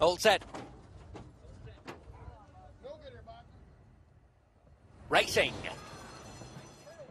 Hold set. Racing.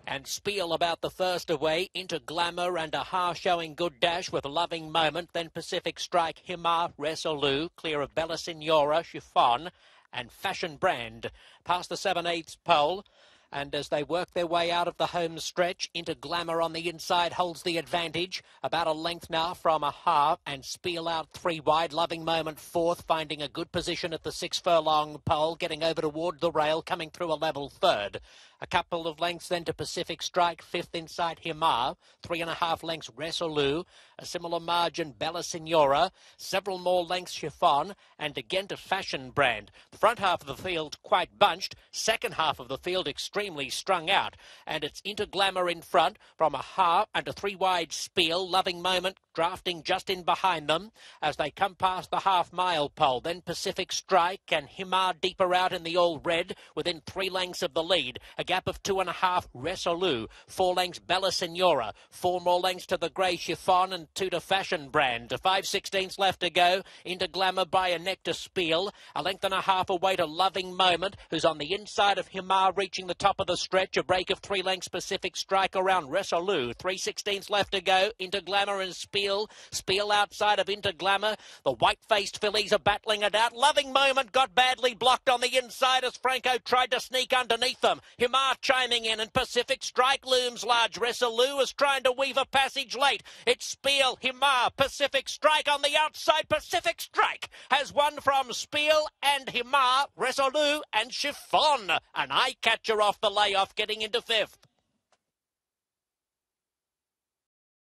And Spiel about the first away into Glamour and a half showing good dash with Loving Moment, then Pacific Strike, Himar, Resolu clear of Bella Signora, Chiffon, and Fashion Brand. Past the 7 8 pole. And as they work their way out of the home stretch, into Glamour on the inside holds the advantage. About a length now from a half and Spiel out three wide. Loving moment fourth, finding a good position at the six furlong pole, getting over toward the rail, coming through a level third. A couple of lengths then to Pacific Strike, fifth inside Himar, three and a half lengths Resolu, a similar margin Bella Signora, several more lengths Chiffon, and again to Fashion Brand. The front half of the field quite bunched, second half of the field extremely strung out, and it's Glamour in front from a half and a three wide spiel, loving moment drafting just in behind them as they come past the half mile pole. Then Pacific Strike and Himar deeper out in the all red within three lengths of the lead. A gap of two and a half, Resolue. Four lengths, Bella Signora. Four more lengths to the grey chiffon and two to fashion brand. To five sixteenths left to go. Into glamour by a neck to spiel. A length and a half away to Loving Moment, who's on the inside of Himar reaching the top of the stretch. A break of three lengths, Pacific Strike around Resolue. Three sixteenths left to go. Into glamour and spiel. Spiel. Spiel outside of Interglamour. The white-faced fillies are battling it out. Loving Moment got badly blocked on the inside as Franco tried to sneak underneath them. Himar chiming in and Pacific Strike looms large. Resolue is trying to weave a passage late. It's Spiel, Himar, Pacific Strike on the outside. Pacific Strike has won from Spiel and Himar, Resolue and Chiffon. An eye-catcher off the layoff getting into fifth.